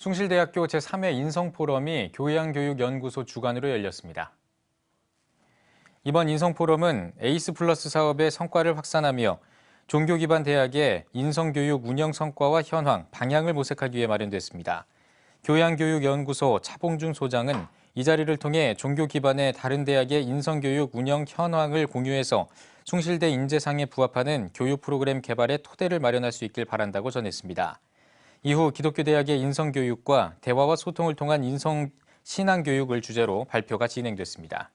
숭실대학교 제3회 인성포럼이 교양교육연구소 주관으로 열렸습니다. 이번 인성포럼은 에이스 플러스 사업의 성과를 확산하며 종교 기반 대학의 인성교육 운영 성과와 현황, 방향을 모색하기 위해 마련됐습니다. 교양교육연구소 차봉준 소장은 이 자리를 통해 종교 기반의 다른 대학의 인성교육 운영 현황을 공유해서 숭실대 인재상에 부합하는 교육 프로그램 개발의 토대를 마련할 수 있길 바란다고 전했습니다. 이후 기독교 대학의 인성교육과 대화와 소통을 통한 인성 신앙교육을 주제로 발표가 진행됐습니다.